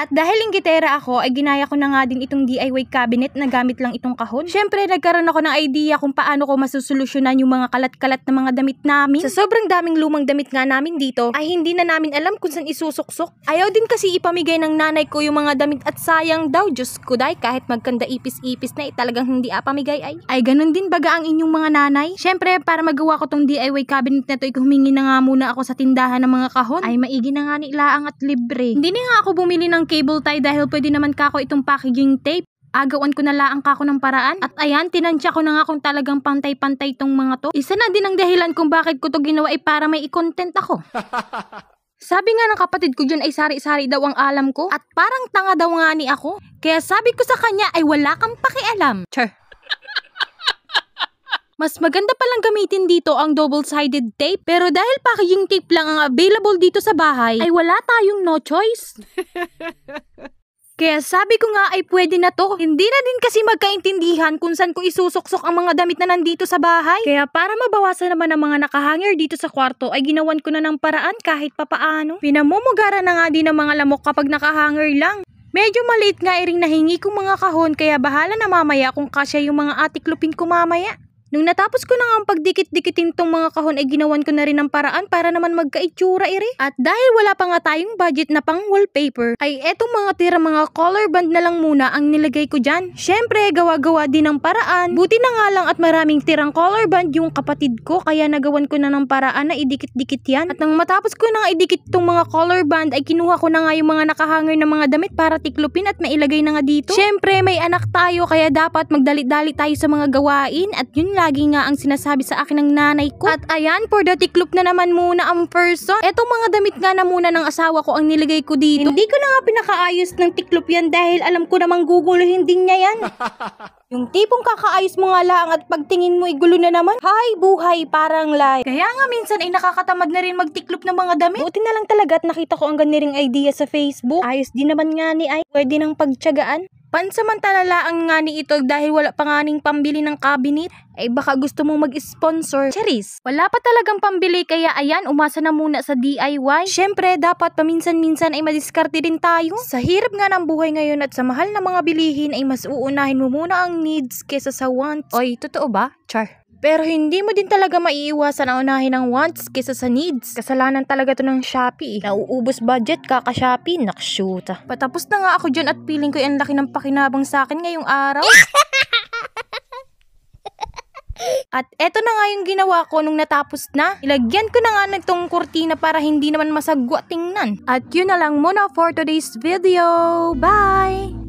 At dahil linggitera ako, ay ginaya ko na nga din itong DIY cabinet na gamit lang itong kahon. Siyempre, nagkaroon ako ng idea kung paano ko masusolusyonan yung mga kalat-kalat na mga damit namin. Sa sobrang daming lumang damit nga namin dito, ay hindi na namin alam kung saan isusuksok. Ayaw din kasi ipamigay ng nanay ko yung mga damit at sayang daw, Diyos ko day, kahit magkanda ipis-ipis na, eh, talagang hindi apamigay ay. Ay, ganun din baga ang inyong mga nanay? Siyempre, para magawa ko tong DIY cabinet na to, ay humingi na nga muna ako sa tindahan ng mga kahon. Ay, maigi na nga nilaang at libre. Hindi na nga ako bumili ng cable tie dahil pwede naman kako itong packaging tape. Agawan ko na laang kako ng paraan. At ayan, tinantya ko na nga kung talagang pantay-pantay itong mga to. Isa na din ang dahilan kung bakit ko to ginawa ay para may i-content ako. Sabi nga ng kapatid ko dyan ay sari-sari daw ang alam ko at parang tanga daw nga ni ako. Kaya sabi ko sa kanya ay wala kang pakialam. Char. Mas maganda palang gamitin dito ang double-sided tape pero dahil packaging tape lang ang available dito sa bahay ay wala tayong no choice. Kaya sabi ko nga ay pwede na to. Hindi na din kasi magkaintindihan kung saan ko isusuksok ang mga damit na nandito sa bahay. Kaya para mabawasan naman ang mga nakahanger dito sa kwarto ay ginawan ko na ng paraan kahit papaano. Pinamumugara na nga din ang mga lamok kapag nakahanger lang. Medyo maliit nga iring nahingi kong mga kahon kaya bahala na mamaya kung kasya yung mga atik lupin ko mamaya. Nung natapos ko na ang pagdikit-dikitin tong mga kahon ay ginawan ko na rin ng paraan para naman magkaitsura ire. At dahil wala pa nga tayong budget na pang wallpaper, ay etong mga tira mga color band na lang muna ang nilagay ko dyan. Siyempre, gawa-gawa din ng paraan. Buti na nga lang at maraming tirang color band yung kapatid ko kaya nagawan ko na ng paraan na idikit-dikit yan. At nang matapos ko nang idikit tong mga color band ay kinuha ko na nga yung mga nakahanger ng mga damit para tiklupin at mailagay na nga dito. Siyempre, may anak tayo kaya dapat magdalit-dalit tayo sa mga gawain at yun lang lagi nga ang sinasabi sa akin ng nanay ko. At ayan, for the tiklop na naman muna ang person. Etong mga damit nga na muna ng asawa ko ang nilagay ko dito. Hindi ko na nga pinakaayos ng tiklop yan dahil alam ko namang guguluhin din niya yan. Yung tipong kakaayos mo nga lang at pagtingin mo igulo na naman. Hay, buhay, parang life. Kaya nga minsan ay nakakatamad na rin magtiklop ng mga damit. Buti na lang talaga at nakita ko ang ganiring idea sa Facebook. Ayos din naman nga ni Ay. Pwede nang pagtyagaan. Pansamantala lang nga ni ito dahil wala pa nga pambili ng cabinet. Ay eh, baka gusto mong mag-sponsor. Cheris, wala pa talagang pambili kaya ayan, umasa na muna sa DIY. Siyempre, dapat paminsan-minsan ay madiskarte din tayo. Sa hirap nga ng buhay ngayon at sa mahal na mga bilihin ay mas uunahin mo muna ang needs kesa sa wants. Oy, totoo ba? Char. Pero hindi mo din talaga maiiwasan ang unahin ang wants kaysa sa needs. Kasalanan talaga to ng Shopee. Nauubos budget, kaka-Shopee, nakshoot. Patapos na nga ako dyan at feeling ko yung laki ng pakinabang sa akin ngayong araw. At eto na nga yung ginawa ko nung natapos na. Ilagyan ko na nga nitong kurtina para hindi naman masagwa tingnan. At yun na lang muna for today's video. Bye!